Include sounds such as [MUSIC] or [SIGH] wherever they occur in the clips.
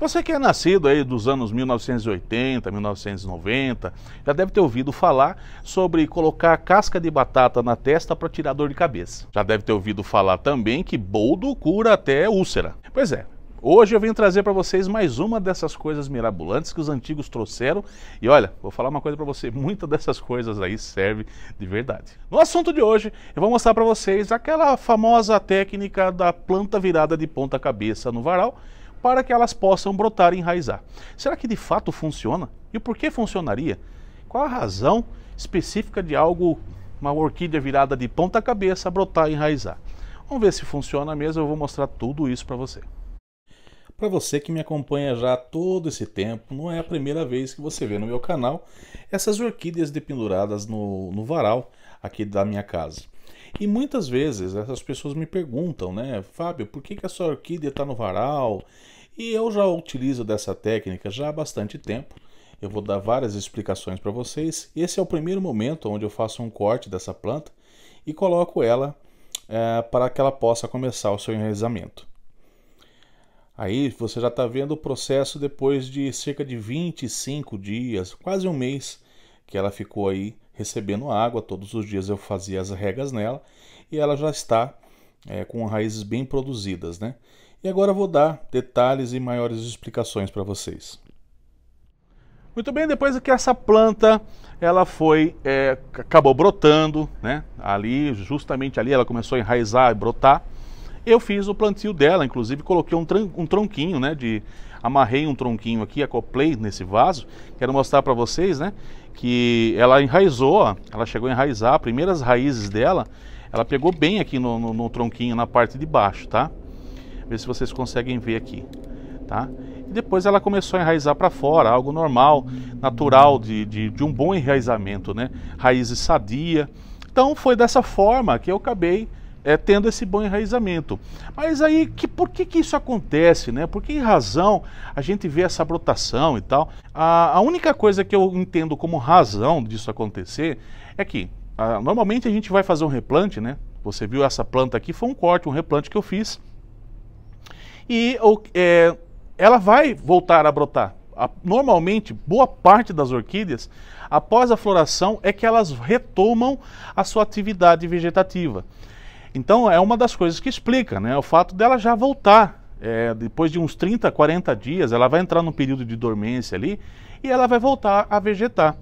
Você que é nascido aí dos anos 1980, 1990, já deve ter ouvido falar sobre colocar casca de batata na testa para tirar dor de cabeça. Já deve ter ouvido falar também que boldo cura até úlcera. Pois é, Hoje eu vim trazer para vocês mais uma dessas coisas mirabolantes que os antigos trouxeram. E olha, vou falar uma coisa para você, muitas dessas coisas aí serve de verdade. No assunto de hoje, eu vou mostrar para vocês aquela famosa técnica da planta virada de ponta cabeça no varal, para que elas possam brotar e enraizar. Será que de fato funciona? E por que funcionaria? Qual a razão específica de algo, uma orquídea virada de ponta cabeça, brotar e enraizar? Vamos ver se funciona mesmo, eu vou mostrar tudo isso para você. Para você que me acompanha já há todo esse tempo, não é a primeira vez que você vê no meu canal essas orquídeas dependuradas no, no varal aqui da minha casa. E muitas vezes essas pessoas me perguntam, né, Fábio, por que, que a sua orquídea está no varal? E eu já utilizo dessa técnica já há bastante tempo. Eu vou dar várias explicações para vocês. Esse é o primeiro momento onde eu faço um corte dessa planta e coloco ela é, para que ela possa começar o seu enraizamento. Aí você já está vendo o processo depois de cerca de 25 dias, quase um mês, que ela ficou aí recebendo água, todos os dias eu fazia as regas nela e ela já está é, com raízes bem produzidas, né? E agora vou dar detalhes e maiores explicações para vocês. Muito bem, depois que essa planta ela foi é, acabou brotando, né? Ali, justamente ali, ela começou a enraizar e brotar. Eu fiz o plantio dela, inclusive coloquei um, um tronquinho, né? De, amarrei um tronquinho aqui, acoplei nesse vaso. Quero mostrar para vocês, né? Que ela enraizou, ó, ela chegou a enraizar. Primeiras raízes dela, ela pegou bem aqui no, no, no tronquinho, na parte de baixo, tá? Ver se vocês conseguem ver aqui, tá? E depois ela começou a enraizar para fora, algo normal, natural, de, de, de um bom enraizamento, né? Raízes sadia. Então foi dessa forma que eu acabei é, tendo esse bom enraizamento. Mas aí, que, por que, que isso acontece? Né? Por que razão a gente vê essa brotação e tal? A, a única coisa que eu entendo como razão disso acontecer é que a, normalmente a gente vai fazer um replante, né? Você viu essa planta aqui, foi um corte, um replante que eu fiz. E é, ela vai voltar a brotar. A, normalmente, boa parte das orquídeas, após a floração, é que elas retomam a sua atividade vegetativa. Então é uma das coisas que explica, né? O fato dela já voltar. É, depois de uns 30, 40 dias, ela vai entrar num período de dormência ali e ela vai voltar a vegetar.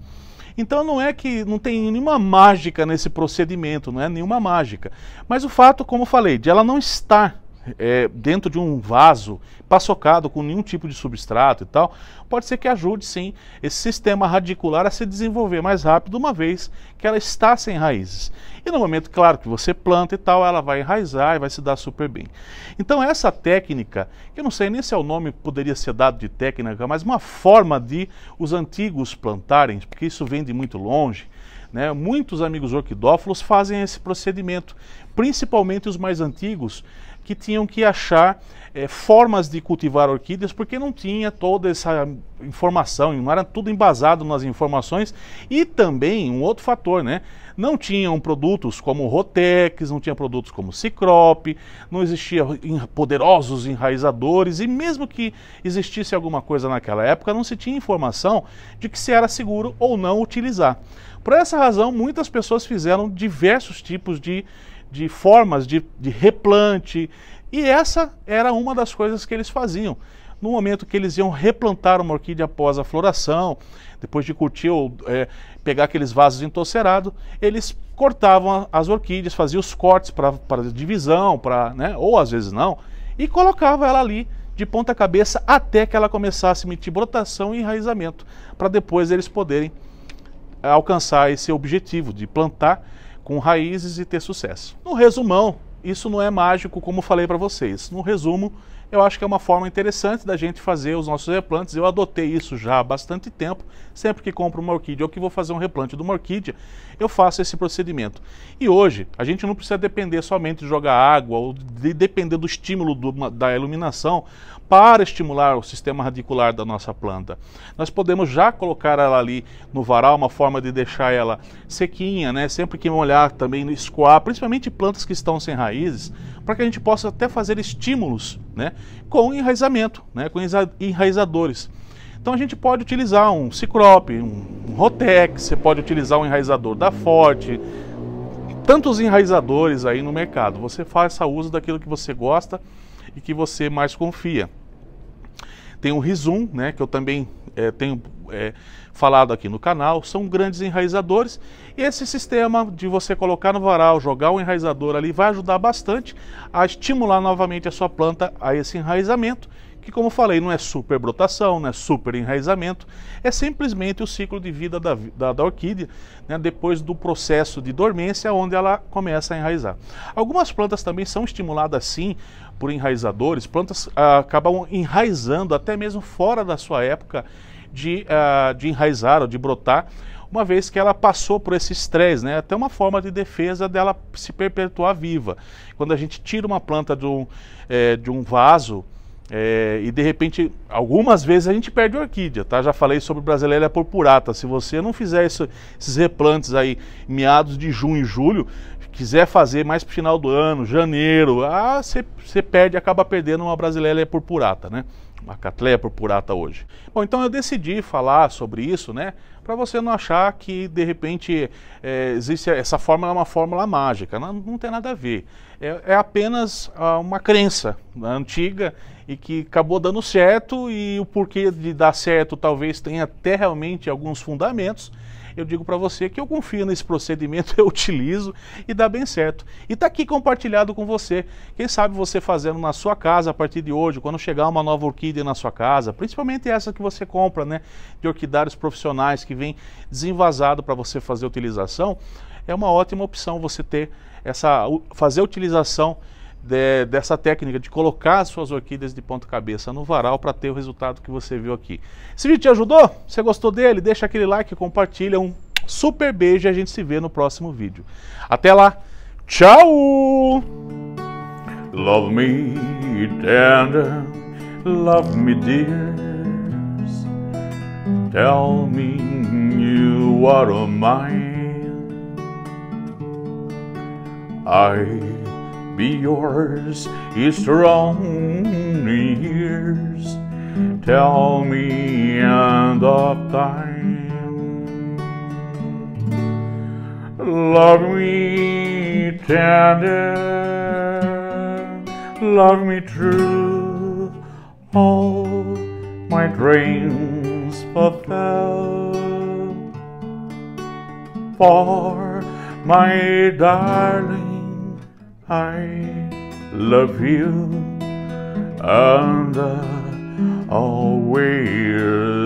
Então não é que não tem nenhuma mágica nesse procedimento, não é nenhuma mágica. Mas o fato, como falei, de ela não estar é, dentro de um vaso, paçocado com nenhum tipo de substrato e tal, pode ser que ajude sim esse sistema radicular a se desenvolver mais rápido, uma vez que ela está sem raízes. E no momento, claro, que você planta e tal, ela vai enraizar e vai se dar super bem. Então essa técnica, que eu não sei nem se é o nome poderia ser dado de técnica, mas uma forma de os antigos plantarem, porque isso vem de muito longe, né? Muitos amigos orquidófilos fazem esse procedimento, principalmente os mais antigos, que tinham que achar é, formas de cultivar orquídeas, porque não tinha toda essa informação, não era tudo embasado nas informações. E também um outro fator, né? Não tinham produtos como Rotex, não tinha produtos como Cicrop, não existia poderosos enraizadores, e mesmo que existisse alguma coisa naquela época, não se tinha informação de que se era seguro ou não utilizar. Por essa razão, muitas pessoas fizeram diversos tipos de de formas de, de replante. E essa era uma das coisas que eles faziam no momento que eles iam replantar uma orquídea após a floração, depois de curtir ou é, pegar aqueles vasos entocerados, eles cortavam as orquídeas, faziam os cortes para divisão, para, né, ou às vezes não, e colocava ela ali de ponta cabeça até que ela começasse a emitir brotação e enraizamento, para depois eles poderem alcançar esse objetivo de plantar com raízes e ter sucesso. No resumão, isso não é mágico, como falei para vocês. No resumo, eu acho que é uma forma interessante da gente fazer os nossos replantes. Eu adotei isso já há bastante tempo. Sempre que compro uma orquídea ou que vou fazer um replante de uma orquídea, eu faço esse procedimento. E hoje, a gente não precisa depender somente de jogar água ou de depender do estímulo do, da iluminação para estimular o sistema radicular da nossa planta. Nós podemos já colocar ela ali no varal, uma forma de deixar ela sequinha, né? Sempre que molhar também escoar, principalmente plantas que estão sem raízes, para que a gente possa até fazer estímulos, né? Com enraizamento, né? Com enraizadores. Então a gente pode utilizar um cicrope, um, um rotex, você pode utilizar um enraizador da Forte, tantos enraizadores aí no mercado. Você faça uso daquilo que você gosta e que você mais confia tem o Rizum, né, que eu também é, tenho é, falado aqui no canal, são grandes enraizadores. Esse sistema de você colocar no varal, jogar o enraizador ali, vai ajudar bastante a estimular novamente a sua planta a esse enraizamento que, como falei, não é super brotação não é super enraizamento, é simplesmente o ciclo de vida da, da, da orquídea, né, depois do processo de dormência, onde ela começa a enraizar. Algumas plantas também são estimuladas, sim, por enraizadores, plantas ah, acabam enraizando até mesmo fora da sua época de, ah, de enraizar ou de brotar, uma vez que ela passou por esse estresse, né? Até uma forma de defesa dela se perpetuar viva. Quando a gente tira uma planta de um, é, de um vaso, é, e de repente, algumas vezes a gente perde orquídea, tá? Já falei sobre Brasileira purpurata. Se você não fizer isso, esses replantes aí, meados de junho e julho, quiser fazer mais pro final do ano, janeiro, ah, você perde, acaba perdendo uma brasileira purpurata, né? Uma catleia purpurata hoje. Bom, então eu decidi falar sobre isso, né? Para você não achar que de repente é, existe essa fórmula é uma fórmula mágica, não, não tem nada a ver. É, é apenas ah, uma crença né, antiga e que acabou dando certo e o porquê de dar certo talvez tenha até realmente alguns fundamentos eu digo para você que eu confio nesse procedimento, [LAUGHS] eu utilizo e dá bem certo. E está aqui compartilhado com você. Quem sabe você fazendo na sua casa a partir de hoje, quando chegar uma nova orquídea na sua casa, principalmente essa que você compra, né, de orquidários profissionais que vem desenvasado para você fazer utilização, é uma ótima opção você ter essa fazer utilização de, dessa técnica de colocar as suas orquídeas de ponta cabeça no varal para ter o resultado que você viu aqui. Esse vídeo te ajudou? Você gostou dele? Deixa aquele like, compartilha, um super beijo e a gente se vê no próximo vídeo. Até lá, tchau! Love me tender, love me dear. Tell me you are mine. I be yours is strong years. Tell me end of time. Love me tender, love me true. All my dreams fulfill. For my darling I love you and I always